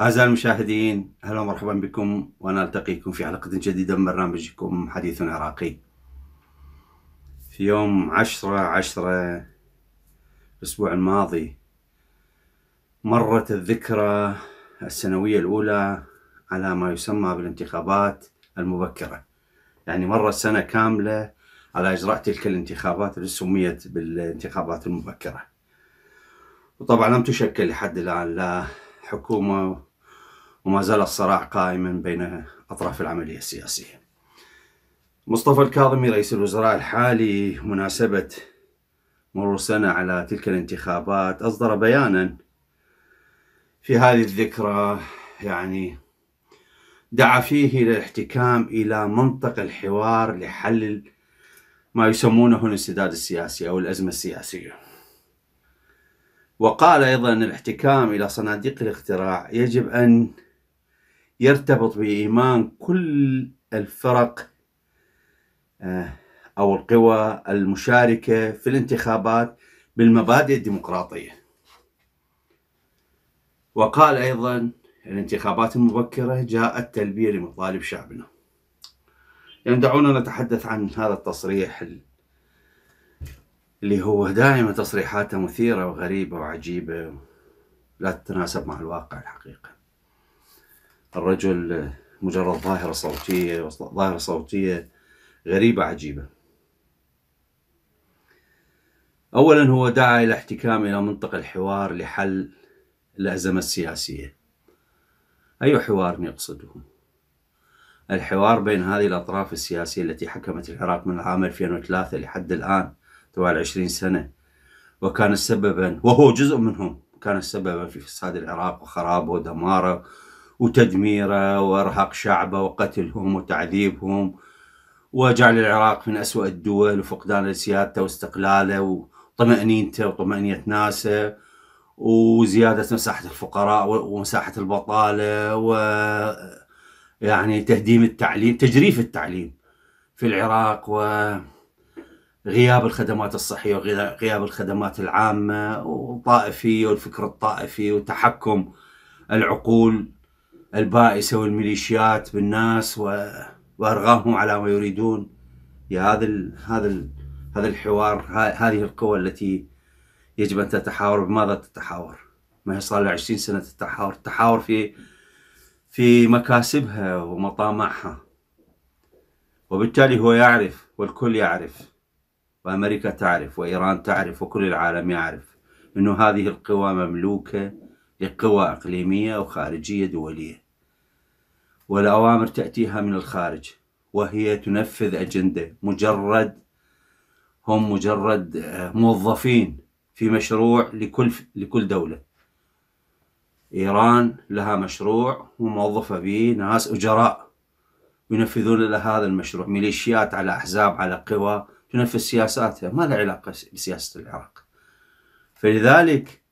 أعزائي المشاهدين أهلا ومرحبا بكم وأنا ألتقيكم في حلقة جديدة من برنامجكم حديث عراقي في يوم عشرة عشرة الأسبوع الماضي مرت الذكرى السنوية الأولى على ما يسمى بالانتخابات المبكرة يعني مرت سنة كاملة على إجراء تلك الانتخابات اللي سميت بالانتخابات المبكرة وطبعا لم تشكل لحد الآن لا حكومة وما زال الصراع قائما بين أطراف العملية السياسية مصطفى الكاظمي رئيس الوزراء الحالي مناسبة مرور سنة على تلك الانتخابات أصدر بيانا في هذه الذكرى يعني دعا فيه إلى الاحتكام إلى منطق الحوار لحل ما يسمونه الانسداد السياسي أو الأزمة السياسية وقال أيضا أن الاحتكام إلى صناديق الاختراع يجب أن يرتبط بإيمان كل الفرق آه، أو القوى المشاركة في الانتخابات بالمبادئ الديمقراطية وقال أيضا الانتخابات المبكرة جاءت تلبية لمطالب شعبنا يعني دعونا نتحدث عن هذا التصريح اللي هو دائما تصريحاته مثيرة وغريبة وعجيبة لا تتناسب مع الواقع الحقيقة الرجل مجرد ظاهرة صوتية ظاهرة صوتية غريبة عجيبة أولا هو دعا إلى احتكام إلى منطق الحوار لحل الأزمة السياسية أي حوار يقصده؟ الحوار بين هذه الأطراف السياسية التي حكمت العراق من العام 2003 لحد الآن طوال 20 سنة وكان سببا وهو جزء منهم كان سببا في فساد العراق وخرابه ودماره وتدميره وارهاق شعبه وقتلهم وتعذيبهم وجعل العراق من أسوأ الدول وفقدان سيادته واستقلاله وطمأنينته وطمأنينة ناسه وزيادة مساحة الفقراء ومساحة البطالة و يعني تهديم التعليم تجريف التعليم في العراق وغياب الخدمات الصحية وغياب الخدمات العامة والطائفية والفكر الطائفي وتحكم العقول البائسة والميليشيات بالناس وأرغامهم على ما يريدون يا هذا ال هذا ال هذا الحوار هذه القوى التي يجب أن تتحاور بماذا تتحاور ما هي صار لها 20 سنة تتحاور تتحاور في في مكاسبها ومطامعها وبالتالي هو يعرف والكل يعرف وأمريكا تعرف وإيران تعرف وكل العالم يعرف أنه هذه القوى مملوكة لقوى إقليمية وخارجية دولية والأوامر تأتيها من الخارج وهي تنفذ أجندة مجرد هم مجرد موظفين في مشروع لكل لكل دولة إيران لها مشروع وموظفة به ناس أجراء ينفذون لها هذا المشروع ميليشيات على أحزاب على قوى تنفذ سياساتها ما لها علاقة بسياسة العراق فلذلك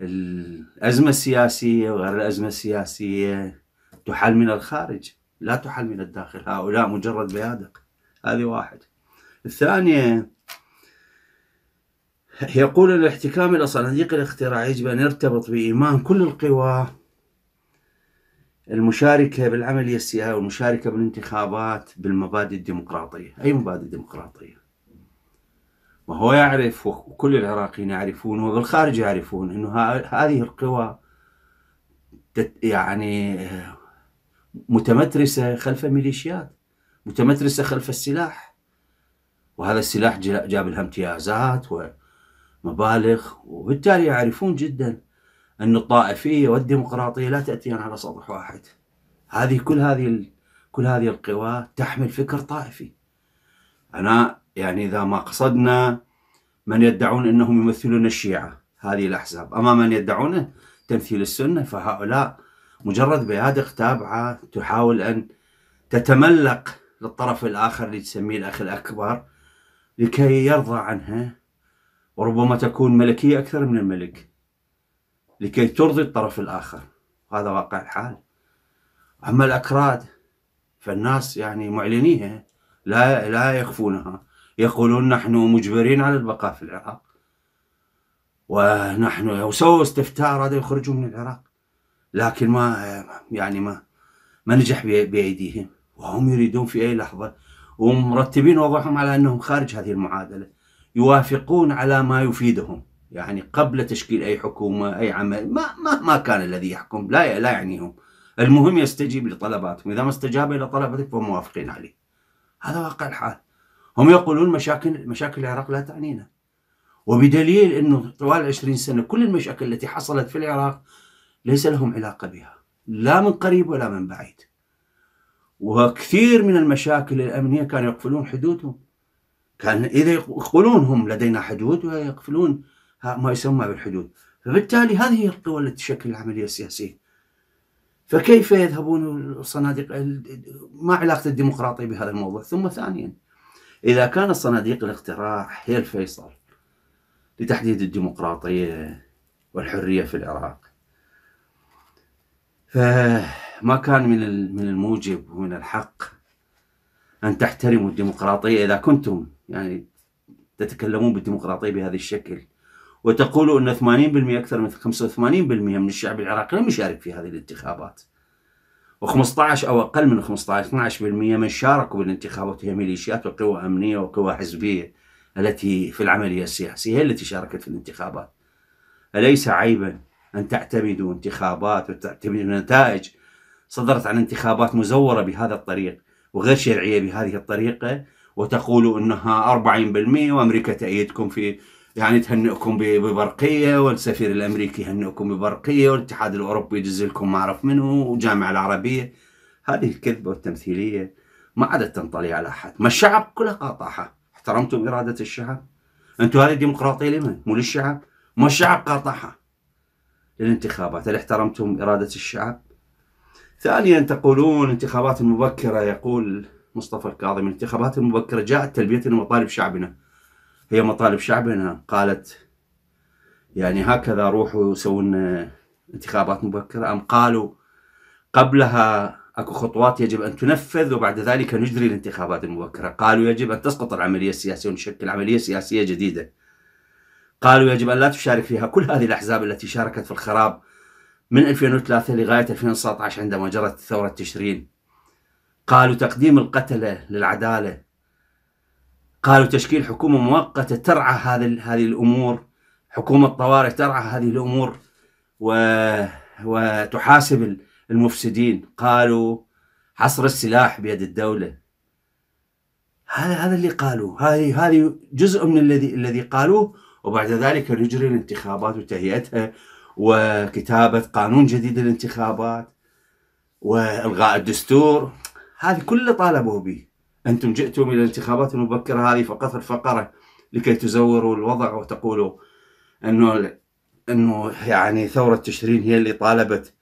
الأزمة السياسية وغير الأزمة السياسية تحل من الخارج لا تحل من الداخل هؤلاء مجرد بيادق هذه واحد الثانية يقول الاحتكام إلى صناديق الاختراع يجب أن يرتبط بإيمان كل القوى المشاركة بالعملية السياسية والمشاركة بالانتخابات بالمبادئ الديمقراطية أي مبادئ ديمقراطية ما هو يعرف وكل العراقيين يعرفون وبالخارج يعرفون أنه هذه القوى يعني متمترسة خلف ميليشيات متمترسة خلف السلاح وهذا السلاح جاب لها امتيازات و مبالغ وبالتالي يعرفون جدا أن الطائفية والديمقراطية لا تأتيان على سطح واحد هذه كل هذه كل هذه القوى تحمل فكر طائفي أنا يعني إذا ما قصدنا من يدعون أنهم يمثلون الشيعة هذه الأحزاب أما من يدعون تمثيل السنة فهؤلاء مجرد بيادق تابعة تحاول أن تتملق للطرف الآخر اللي تسميه الأخ الأكبر لكي يرضى عنها وربما تكون ملكية أكثر من الملك لكي ترضي الطرف الآخر هذا واقع الحال أما الأكراد فالناس يعني معلنيها لا لا يخفونها يقولون نحن مجبرين على البقاء في العراق ونحن وسووا استفتاء ارادوا يخرجوا من العراق لكن ما يعني ما ما نجح بايديهم وهم يريدون في اي لحظه ومرتبين وضعهم على انهم خارج هذه المعادله يوافقون على ما يفيدهم يعني قبل تشكيل أي حكومة أي عمل ما ما كان الذي يحكم لا لا يعنيهم المهم يستجيب لطلباتهم إذا ما استجاب إلى طلباتك فهم موافقين عليه هذا واقع الحال هم يقولون مشاكل مشاكل العراق لا تعنينا وبدليل أنه طوال 20 سنة كل المشاكل التي حصلت في العراق ليس لهم علاقة بها لا من قريب ولا من بعيد وكثير من المشاكل الأمنية كانوا يقفلون حدودهم كان إذا يقولون هم لدينا حدود ويقفلون ما يسمى بالحدود فبالتالي هذه هي القوى التي تشكل العملية السياسية فكيف يذهبون الصناديق ما علاقة الديمقراطية بهذا الموضوع ثم ثانيا إذا كانت صناديق الاقتراع هي الفيصل لتحديد الديمقراطية والحرية في العراق فما كان من من الموجب ومن الحق أن تحترموا الديمقراطية إذا كنتم يعني تتكلمون بالديمقراطيه بهذا الشكل وتقولوا ان 80% اكثر من 85% من الشعب العراقي لم يشارك في هذه الانتخابات و15 او اقل من 15 12% من شاركوا بالانتخابات هي ميليشيات وقوى امنيه وقوى حزبيه التي في العمليه السياسيه هي التي شاركت في الانتخابات. اليس عيبا ان تعتمدوا انتخابات وتعتمدوا نتائج صدرت عن انتخابات مزوره بهذا الطريق وغير شرعيه بهذه الطريقه وتقولوا انها 40% وامريكا تأيدكم في يعني تهنئكم ببرقيه والسفير الامريكي يهنئكم ببرقيه والاتحاد الاوروبي يجز لكم ما اعرف منه والجامعه العربيه هذه الكذبه والتمثيليه ما عادت تنطلي على احد، ما الشعب كله قاطعها، احترمتم اراده الشعب؟ انتم هذه الديمقراطيه لمن؟ مو للشعب؟ ما الشعب قاطعها. للانتخابات، هل احترمتم اراده الشعب؟ ثانيا تقولون انتخابات مبكره يقول مصطفى الكاظم الانتخابات المبكرة جاءت تلبية لمطالب شعبنا هي مطالب شعبنا قالت يعني هكذا روحوا سووا لنا انتخابات مبكرة أم قالوا قبلها اكو خطوات يجب ان تنفذ وبعد ذلك نجري الانتخابات المبكره، قالوا يجب ان تسقط العمليه السياسيه ونشكل عمليه سياسيه جديده. قالوا يجب ان لا تشارك فيها كل هذه الاحزاب التي شاركت في الخراب من 2003 لغايه 2019 عندما جرت ثوره تشرين. قالوا تقديم القتلة للعدالة قالوا تشكيل حكومة مؤقتة ترعى هذه الأمور حكومة طوارئ ترعى هذه الأمور و... وتحاسب المفسدين قالوا حصر السلاح بيد الدولة هذا هذا اللي قالوه هذه هذه جزء من الذي الذي قالوه وبعد ذلك نجري الانتخابات وتهيئتها وكتابة قانون جديد للانتخابات والغاء الدستور هذه كل طالبوا به أنتم جئتم إلى الانتخابات المبكرة هذه فقط الفقرة لكي تزوروا الوضع وتقولوا أنه أنه يعني ثورة تشرين هي اللي طالبت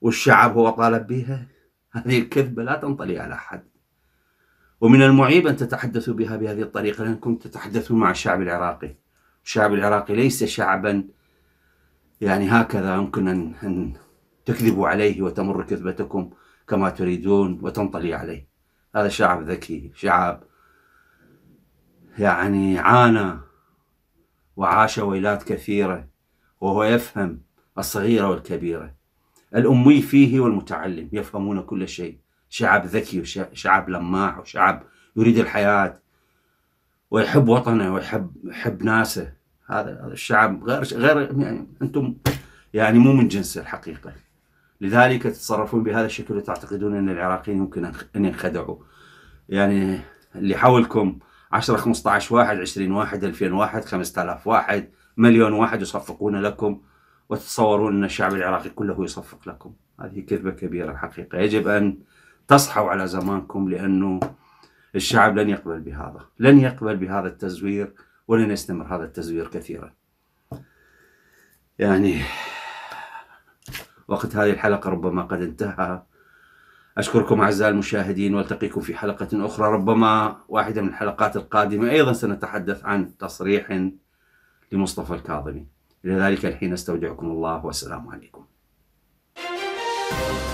والشعب هو طالب بها هذه الكذبة لا تنطلي على أحد ومن المعيب أن تتحدثوا بها بهذه الطريقة لأنكم تتحدثون مع الشعب العراقي الشعب العراقي ليس شعبا يعني هكذا يمكن أن تكذبوا عليه وتمر كذبتكم كما تريدون وتنطلي عليه هذا شعب ذكي شعب يعني عانى وعاش ويلات كثيرة وهو يفهم الصغيرة والكبيرة الأمي فيه والمتعلم يفهمون كل شيء شعب ذكي وشعب لماح وشعب يريد الحياة ويحب وطنه ويحب يحب ناسه هذا الشعب غير غير يعني أنتم يعني مو من جنسه الحقيقة لذلك تتصرفون بهذا الشكل وتعتقدون أن العراقيين يمكن أن ينخدعوا يعني اللي حولكم 10 15 واحد 20 واحد 2000 واحد 5000 واحد مليون واحد يصفقون لكم وتتصورون أن الشعب العراقي كله يصفق لكم هذه كذبة كبيرة الحقيقة يجب أن تصحوا على زمانكم لأنه الشعب لن يقبل بهذا لن يقبل بهذا التزوير ولن يستمر هذا التزوير كثيرا يعني وقت هذه الحلقة ربما قد انتهى أشكركم أعزائي المشاهدين والتقيكم في حلقة أخرى ربما واحدة من الحلقات القادمة أيضا سنتحدث عن تصريح لمصطفى الكاظمي إلى ذلك الحين أستودعكم الله والسلام عليكم